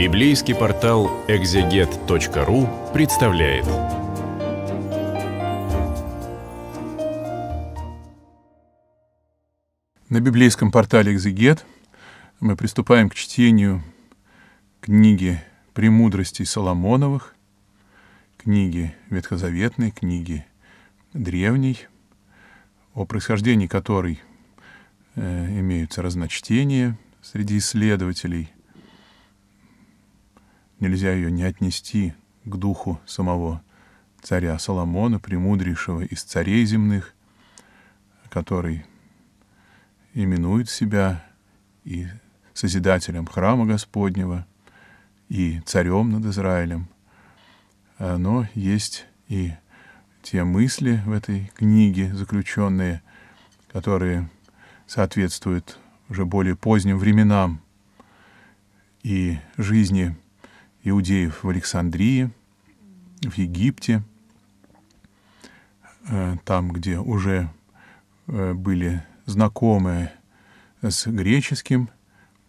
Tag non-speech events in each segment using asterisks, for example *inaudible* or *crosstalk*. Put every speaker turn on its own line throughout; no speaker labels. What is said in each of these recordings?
Библейский портал экзегет.ру представляет. На библейском портале «Экзегет» мы приступаем к чтению книги «Премудрости Соломоновых», книги Ветхозаветной, книги древней, о происхождении которой э, имеются разночтения среди исследователей – нельзя ее не отнести к духу самого царя Соломона, премудрейшего из царей земных, который именует себя и созидателем храма Господнего, и царем над Израилем. А, но есть и те мысли в этой книге заключенные, которые соответствуют уже более поздним временам и жизни иудеев в Александрии, в Египте, э, там, где уже э, были знакомы с греческим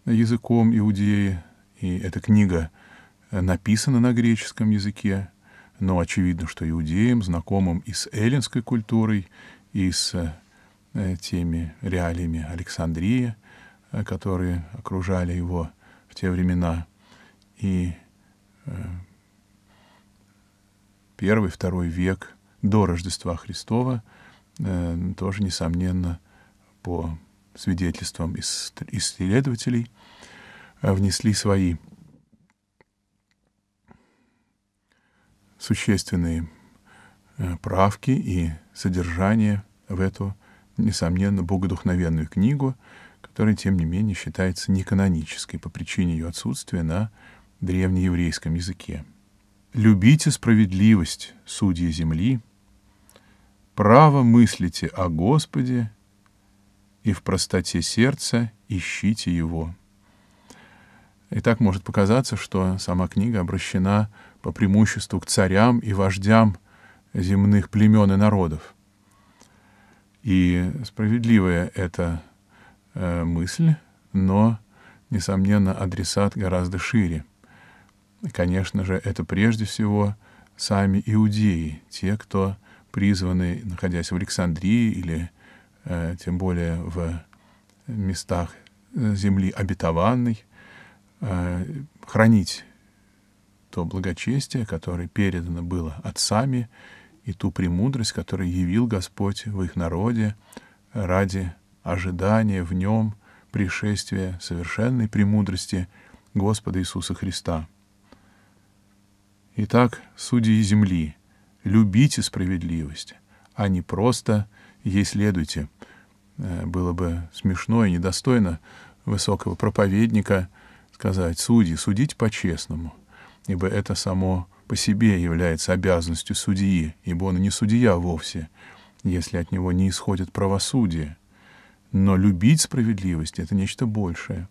языком иудеи, и эта книга э, написана на греческом языке, но очевидно, что иудеям, знакомым и с эллинской культурой, и с теми реалиями Александрии, которые окружали его в те времена, и первый, второй век до Рождества Христова, э, тоже, несомненно, по свидетельствам исследователей, э, внесли свои существенные э, правки и содержание в эту, несомненно, богодухновенную книгу, которая, тем не менее, считается неканонической по причине ее отсутствия на древнееврейском языке. «Любите справедливость, судьи земли, право мыслите о Господе, и в простоте сердца ищите Его». И так может показаться, что сама книга обращена по преимуществу к царям и вождям земных племен и народов. И справедливая эта э, мысль, но, несомненно, адресат гораздо шире — Конечно же, это прежде всего сами иудеи, те, кто призваны, находясь в Александрии или э, тем более в местах э, земли обетованной, э, хранить то благочестие, которое передано было отцами, и ту премудрость, которую явил Господь в их народе ради ожидания в нем пришествия совершенной премудрости Господа Иисуса Христа. Итак, судьи земли, любите справедливость, а не просто ей следуйте. Э, было бы смешно и недостойно высокого проповедника сказать «Судьи, судить по-честному», ибо это само по себе является обязанностью судьи, ибо он и не судья вовсе, если от него не исходит правосудие. Но любить справедливость — это нечто большее.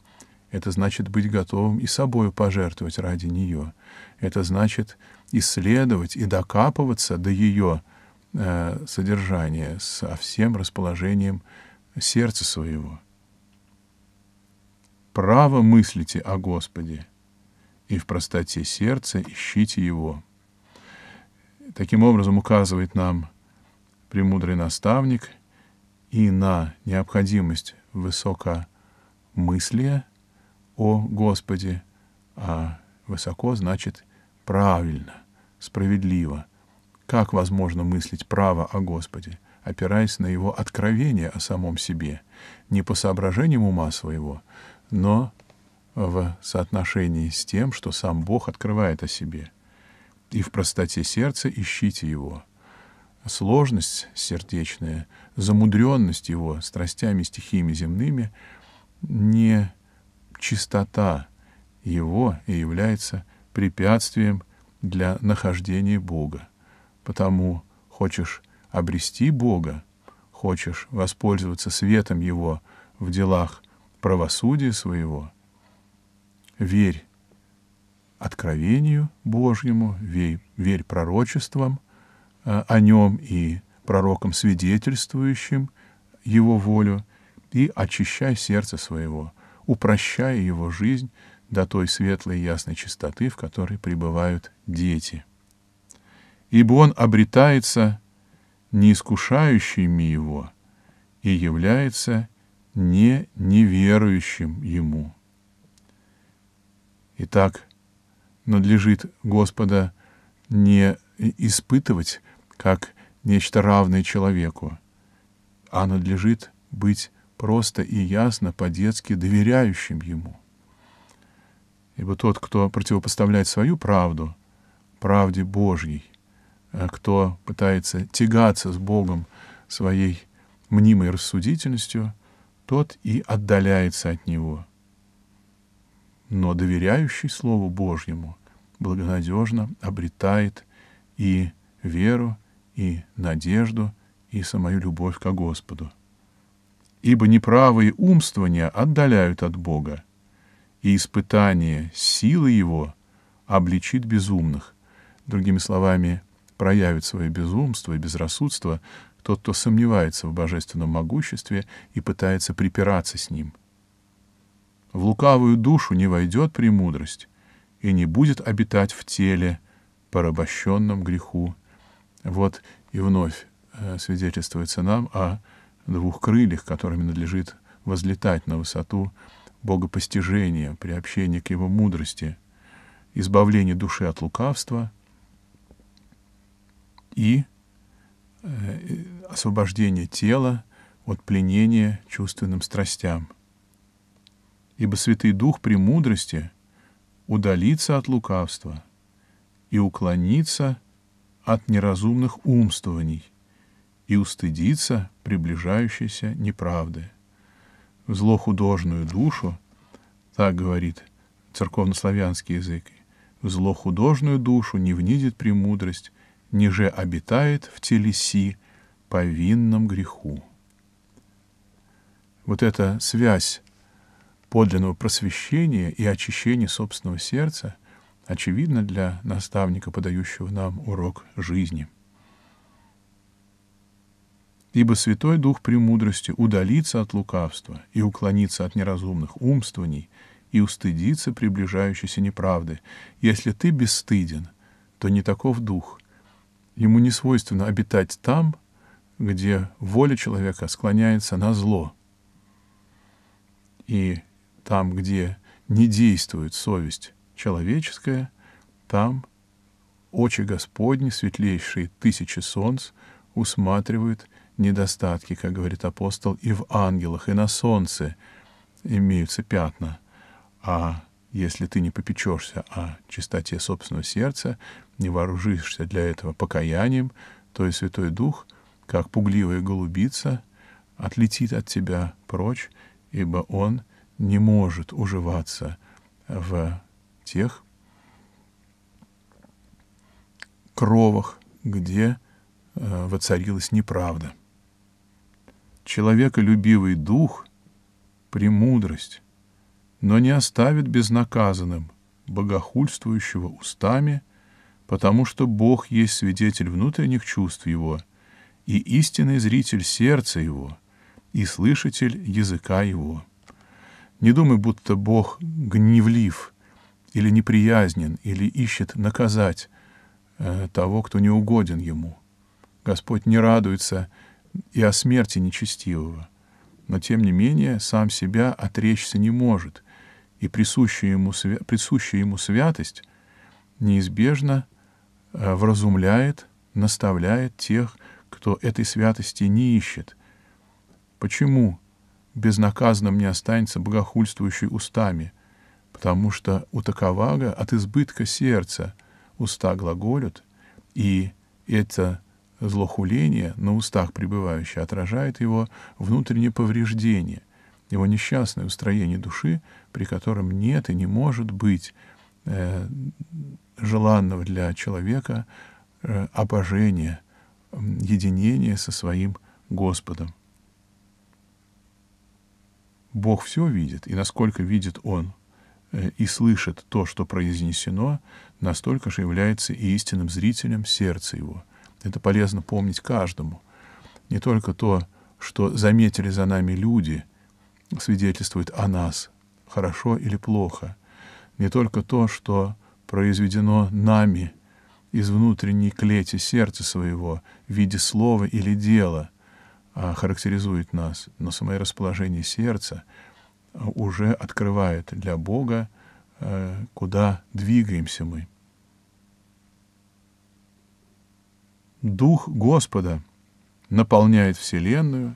Это значит быть готовым и собой пожертвовать ради нее. Это значит исследовать и докапываться до ее э, содержания со всем расположением сердца своего. Право мыслите о Господе, и в простоте сердца ищите Его. Таким образом указывает нам премудрый наставник и на необходимость высокомыслия, «О Господи!» А «высоко» значит «правильно», «справедливо». Как возможно мыслить право о Господе, опираясь на его откровение о самом себе, не по соображениям ума своего, но в соотношении с тем, что сам Бог открывает о себе. И в простоте сердца ищите Его. Сложность сердечная, замудренность Его страстями, стихиями земными не чистота его и является препятствием для нахождения Бога. Потому хочешь обрести Бога, хочешь воспользоваться светом Его в делах правосудия своего, верь откровению Божьему, верь, верь пророчествам э, о нем и пророкам, свидетельствующим его волю, и очищай сердце своего — упрощая его жизнь до той светлой и ясной чистоты, в которой пребывают дети. Ибо он обретается не искушающими его и является не неверующим ему. Итак, надлежит Господа не испытывать как нечто равное человеку, а надлежит быть просто и ясно, по-детски доверяющим ему. Ибо тот, кто противопоставляет свою правду правде Божьей, э, кто пытается тягаться с Богом своей мнимой рассудительностью, тот и отдаляется от Него. Но доверяющий Слову Божьему благонадежно обретает и веру, и надежду, и самую любовь ко Господу ибо неправые умствования отдаляют от Бога, и испытание силы Его обличит безумных. Другими словами, проявит свое безумство и безрассудство тот, кто сомневается в божественном могуществе и пытается припираться с ним. В лукавую душу не войдет премудрость и не будет обитать в теле, порабощенном греху. Вот и вновь э, свидетельствуется нам о двух крыльях, которыми надлежит возлетать на высоту богопостижения, приобщения к его мудрости, избавления души от лукавства и э, освобождение тела от пленения чувственным страстям. Ибо Святый Дух при мудрости удалится от лукавства и уклонится от неразумных умствований, и устыдиться приближающейся неправды. В злохудожную душу, так говорит церковнославянский язык, в злохудожную душу не внидит премудрость, ниже обитает в телеси по винном греху. Вот эта связь подлинного просвещения и очищения собственного сердца очевидна для наставника, подающего нам урок жизни — Ибо Святой Дух премудрости удалится от лукавства и уклонится от неразумных умствований и устыдится приближающейся неправды. Если ты бесстыден, то не таков Дух. Ему не свойственно обитать там, где воля человека склоняется на зло. И там, где не действует совесть человеческая, там очи Господни, светлейшие тысячи солнц, усматривают недостатки, как говорит апостол, и в ангелах, и на солнце имеются пятна. А если ты не попечешься о чистоте собственного сердца, не вооружишься для этого покаянием, то и Святой Дух, как пугливая голубица, отлетит от тебя прочь, ибо он не может уживаться в тех кровах, где э, воцарилась неправда человеколюбивый дух, премудрость, но не оставит безнаказанным богохульствующего устами, потому что Бог есть свидетель внутренних чувств его и истинный зритель сердца его и слышатель языка его. Не думай, будто Бог гневлив или неприязнен, или ищет наказать э, того, кто не угоден ему. Господь не радуется и о смерти нечестивого. Но, тем не менее, сам себя отречься не может, и присущая ему, присущая ему святость неизбежно э, вразумляет, наставляет тех, кто этой святости не ищет. Почему безнаказанным не останется богохульствующий устами? Потому что у таковаго от избытка сердца уста глаголют, и это — злохуление на устах пребывающего отражает его внутреннее повреждение, его несчастное устроение души, при котором нет и не может быть э, желанного для человека э, обожения, э, единения со своим Господом. Бог все видит, и насколько видит Он э, и слышит то, что произнесено, настолько же является и истинным зрителем сердца Его — это полезно помнить каждому. Не только то, что заметили за нами люди, свидетельствует о нас, хорошо или плохо. Не только то, что произведено нами из внутренней клети сердца своего в виде слова или дела, а характеризует нас, но самое расположение сердца а, уже открывает для Бога, э, куда двигаемся мы. Дух Господа наполняет Вселенную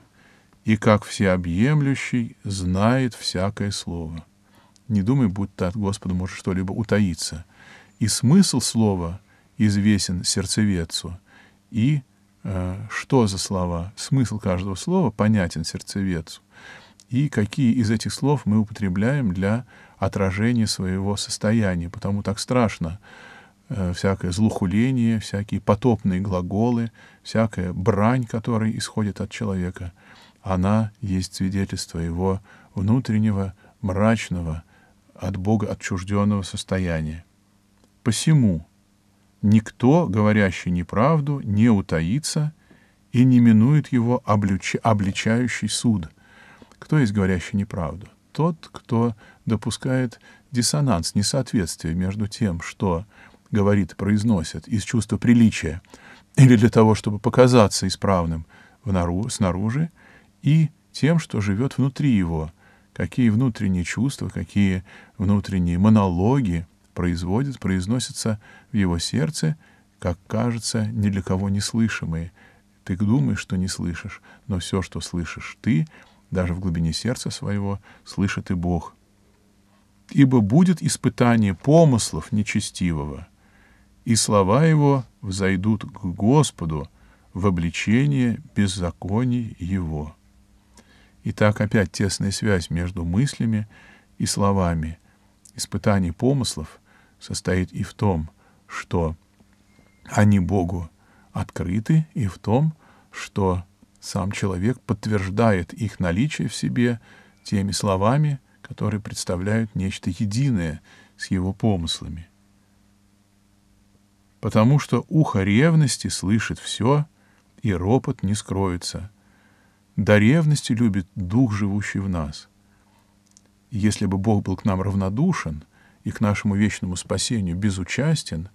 и, как всеобъемлющий, знает всякое слово. Не думай, будто от Господа может что-либо утаиться. И смысл слова известен сердцеведцу, и э, что за слова, смысл каждого слова понятен сердцеведцу, и какие из этих слов мы употребляем для отражения своего состояния, потому так страшно, Э, всякое злухуление, всякие потопные глаголы, всякая брань, которая исходит от человека, она есть свидетельство его внутреннего, мрачного, от Бога отчужденного состояния. Посему никто, говорящий неправду, не утаится и не минует его облич... обличающий суд. Кто есть говорящий неправду? Тот, кто допускает диссонанс, несоответствие между тем, что говорит, произносит из чувства приличия или для того, чтобы показаться исправным внару, снаружи, и тем, что живет внутри его, какие внутренние чувства, какие внутренние монологи производят, произносятся в его сердце, как кажется, ни для кого не слышимые. Ты думаешь, что не слышишь, но все, что слышишь ты, даже в глубине сердца своего, слышит и Бог. Ибо будет испытание помыслов нечестивого — и слова его взойдут к Господу в обличение беззаконий его. Итак, опять тесная связь между мыслями и словами. Испытание помыслов состоит и в том, что они Богу открыты, и в том, что сам человек подтверждает их наличие в себе теми словами, которые представляют нечто единое с его помыслами — потому что ухо ревности слышит все, и ропот не скроется. До ревности любит дух, живущий в нас. Если бы Бог был к нам равнодушен и к нашему вечному спасению безучастен,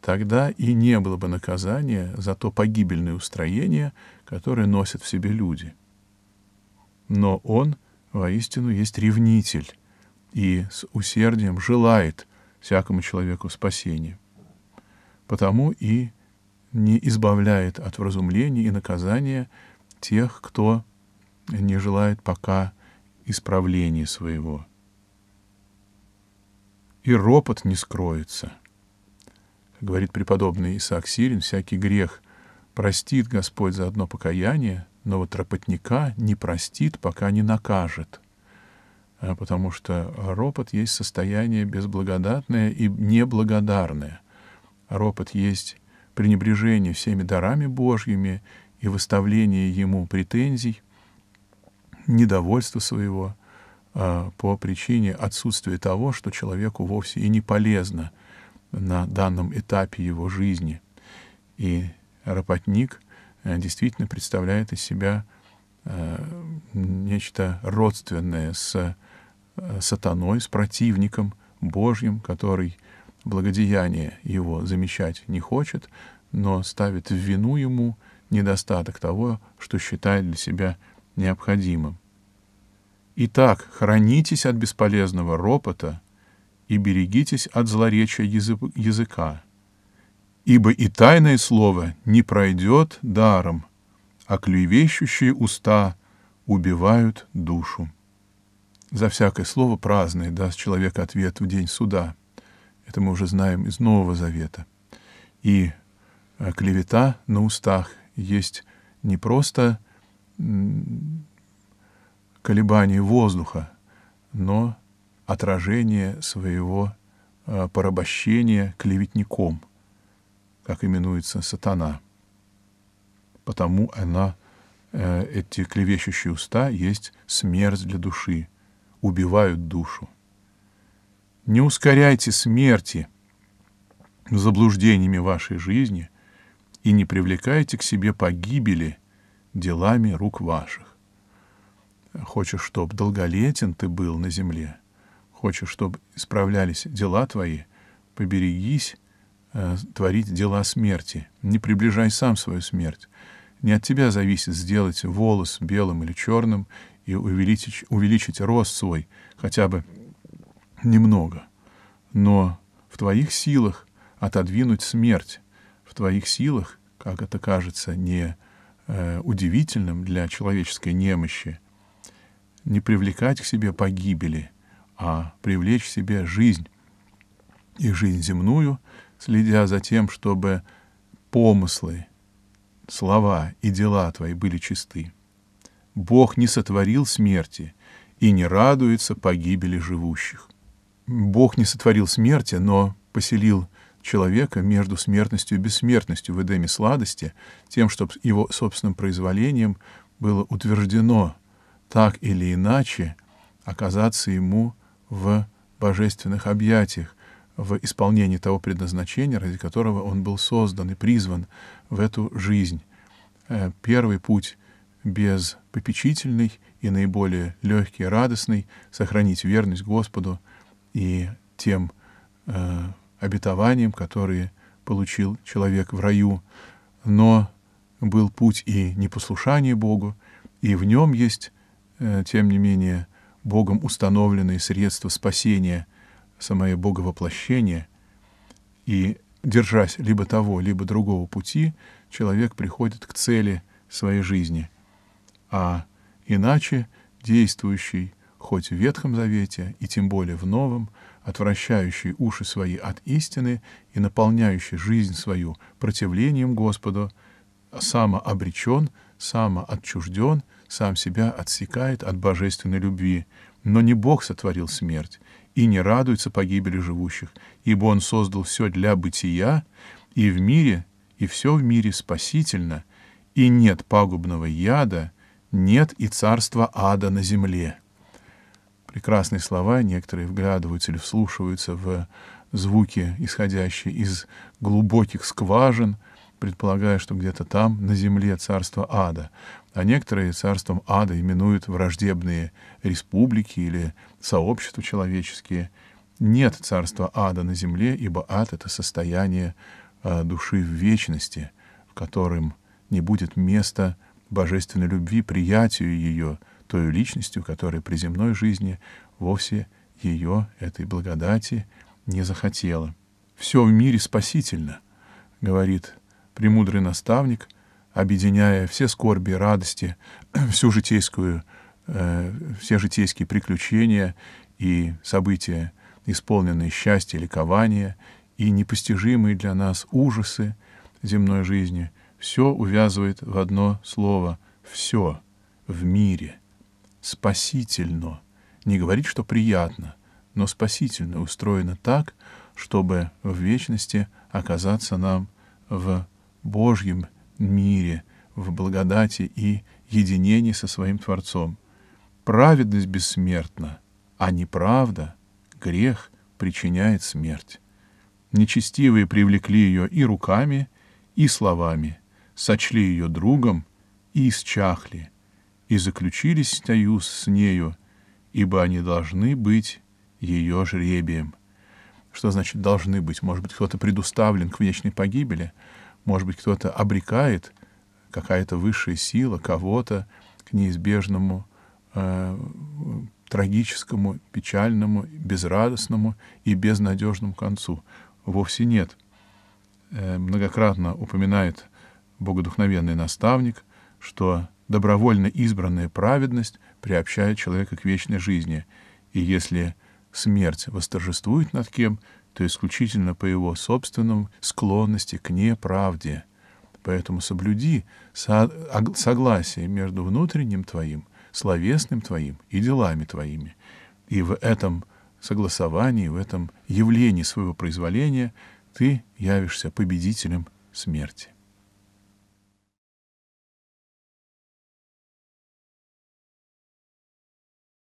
тогда и не было бы наказания за то погибельное устроение, которое носят в себе люди. Но Он воистину есть ревнитель и с усердием желает всякому человеку спасения потому и не избавляет от вразумления и наказания тех, кто не желает пока исправления своего. И ропот не скроется. Как говорит преподобный Исаак Сирин, всякий грех простит Господь за одно покаяние, но вот ропотника не простит, пока не накажет. А потому что ропот есть состояние безблагодатное и неблагодарное — ропот есть пренебрежение всеми дарами Божьими и выставление ему претензий, недовольства своего э, по причине отсутствия того, что человеку вовсе и не полезно на данном этапе его жизни. И ропотник э, действительно представляет из себя э, нечто родственное с э, сатаной, с противником Божьим, который благодеяние его замечать не хочет, но ставит в вину ему недостаток того, что считает для себя необходимым. Итак, хранитесь от бесполезного ропота и берегитесь от злоречия языка, ибо и тайное слово не пройдет даром, а клевещущие уста убивают душу. За всякое слово праздное даст человек ответ в день суда это мы уже знаем из Нового Завета. И э, клевета на устах есть не просто колебание воздуха, но отражение своего э, порабощения клеветником, как именуется сатана. Потому она, э, эти клевещущие уста, есть смерть для души, убивают душу. Не ускоряйте смерти заблуждениями вашей жизни и не привлекайте к себе погибели делами рук ваших. Хочешь, чтоб долголетен ты был на земле, хочешь, чтоб исправлялись дела твои, поберегись э, творить дела смерти, не приближай сам свою смерть. Не от тебя зависит сделать волос белым или черным и увеличить, увеличить рост свой хотя бы немного. Но в твоих силах отодвинуть смерть, в твоих силах, как это кажется не э, удивительным для человеческой немощи, не привлекать к себе погибели, а привлечь к себе жизнь, и жизнь земную, следя за тем, чтобы помыслы, слова и дела твои были чисты. Бог не сотворил смерти и не радуется погибели живущих. Бог не сотворил смерти, но поселил человека между смертностью и бессмертностью в Эдеме сладости, тем, чтобы его собственным произволением было утверждено так или иначе оказаться ему в божественных объятиях, в исполнении того предназначения, ради которого он был создан и призван в эту жизнь. Э, первый путь без попечительный и наиболее легкий и радостный — сохранить верность Господу — и тем э, обетованиям, которые получил человек в раю, но был путь и непослушание Богу, и в нем есть, э, тем не менее, Богом установленные средства спасения, самое Боговоплощение, и, держась либо того, либо другого пути, человек приходит к цели своей жизни, а иначе действующий хоть в Ветхом Завете и тем более в Новом, отвращающий уши свои от истины и наполняющий жизнь свою противлением Господу, самообречен, самоотчужден, сам себя отсекает от божественной любви. Но не Бог сотворил смерть и не радуется погибели живущих, ибо Он создал все для бытия, и в мире, и все в мире спасительно, и нет пагубного яда, нет и царства ада на земле» прекрасные слова, некоторые вглядываются или вслушиваются в звуки, исходящие из глубоких скважин, предполагая, что где-то там, на земле, царство ада. А некоторые царством ада именуют враждебные республики или сообщества человеческие. Нет царства ада на земле, ибо ад — это состояние э, души в вечности, в котором не будет места божественной любви, приятию ее, той личностью, которая при земной жизни вовсе ее, этой благодати, не захотела. «Все в мире спасительно», — говорит премудрый наставник, объединяя все скорби и радости, *clears throat* всю житейскую, э, все житейские приключения и события, исполненные счастья, ликования и непостижимые для нас ужасы земной жизни, все увязывает в одно слово «все» в мире спасительно, не говорит, что приятно, но спасительно устроено так, чтобы в вечности оказаться нам в Божьем мире, в благодати и единении со своим Творцом. Праведность бессмертна, а неправда, грех причиняет смерть. Нечестивые привлекли ее и руками, и словами, сочли ее другом и исчахли — и заключили союз с нею, ибо они должны быть ее жребием. Что значит «должны быть»? Может быть, кто-то предуставлен к вечной погибели, может быть, кто-то обрекает какая-то высшая сила кого-то к неизбежному э, трагическому, печальному, безрадостному и безнадежному концу. Вовсе нет. Э, многократно упоминает богодухновенный наставник, что добровольно избранная праведность приобщает человека к вечной жизни, и если смерть восторжествует над кем, то исключительно по его собственным склонности к неправде. Поэтому соблюди согласие между внутренним твоим, словесным твоим и делами твоими. И в этом согласовании, в этом явлении своего произволения ты явишься победителем смерти.